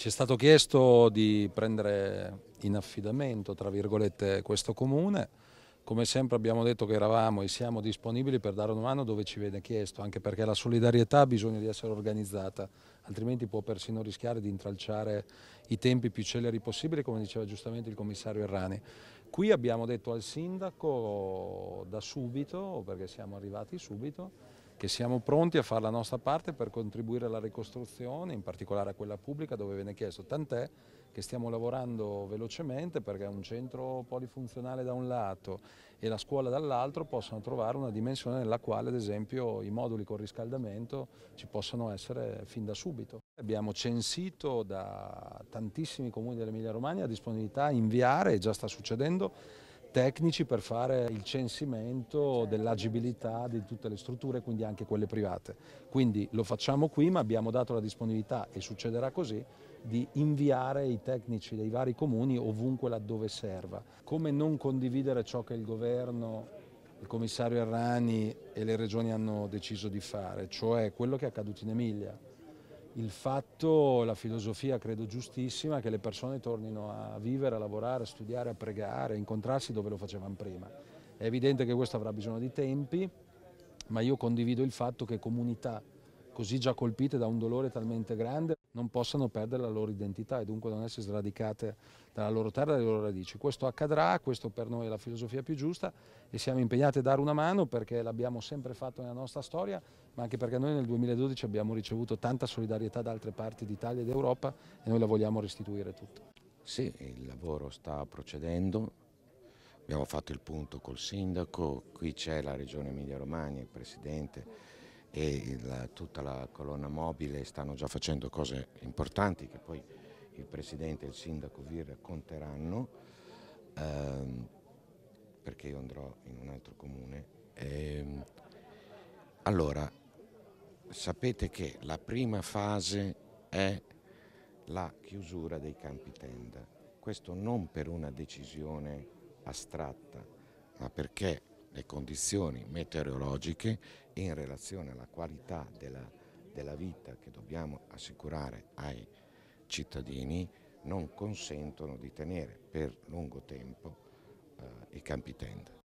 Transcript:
Ci è stato chiesto di prendere in affidamento, tra virgolette, questo comune. Come sempre abbiamo detto che eravamo e siamo disponibili per dare una mano dove ci viene chiesto, anche perché la solidarietà ha bisogno di essere organizzata, altrimenti può persino rischiare di intralciare i tempi più celeri possibili, come diceva giustamente il commissario Errani. Qui abbiamo detto al sindaco da subito, perché siamo arrivati subito, che siamo pronti a fare la nostra parte per contribuire alla ricostruzione, in particolare a quella pubblica dove viene chiesto, tant'è che stiamo lavorando velocemente perché un centro polifunzionale da un lato e la scuola dall'altro possano trovare una dimensione nella quale ad esempio i moduli con riscaldamento ci possano essere fin da subito. Abbiamo censito da tantissimi comuni dell'Emilia Romagna la disponibilità a inviare, e già sta succedendo, tecnici per fare il censimento certo. dell'agibilità di tutte le strutture, quindi anche quelle private. Quindi lo facciamo qui, ma abbiamo dato la disponibilità, e succederà così, di inviare i tecnici dei vari comuni ovunque laddove serva. Come non condividere ciò che il governo, il commissario Errani e le regioni hanno deciso di fare, cioè quello che è accaduto in Emilia il fatto, la filosofia credo giustissima, che le persone tornino a vivere, a lavorare, a studiare, a pregare, a incontrarsi dove lo facevano prima. È evidente che questo avrà bisogno di tempi, ma io condivido il fatto che comunità così già colpite da un dolore talmente grande, non possano perdere la loro identità e dunque non essere sradicate dalla loro terra e dalle loro radici. Questo accadrà, questo per noi è la filosofia più giusta e siamo impegnati a dare una mano perché l'abbiamo sempre fatto nella nostra storia, ma anche perché noi nel 2012 abbiamo ricevuto tanta solidarietà da altre parti d'Italia e d'Europa e noi la vogliamo restituire tutta. Sì, il lavoro sta procedendo, abbiamo fatto il punto col sindaco, qui c'è la regione Emilia Romagna, il presidente e il, tutta la colonna mobile stanno già facendo cose importanti che poi il Presidente e il Sindaco vi racconteranno ehm, perché io andrò in un altro comune. Ehm, allora, sapete che la prima fase è la chiusura dei campi tenda. Questo non per una decisione astratta, ma perché le condizioni meteorologiche in relazione alla qualità della, della vita che dobbiamo assicurare ai cittadini non consentono di tenere per lungo tempo eh, i campi tenda.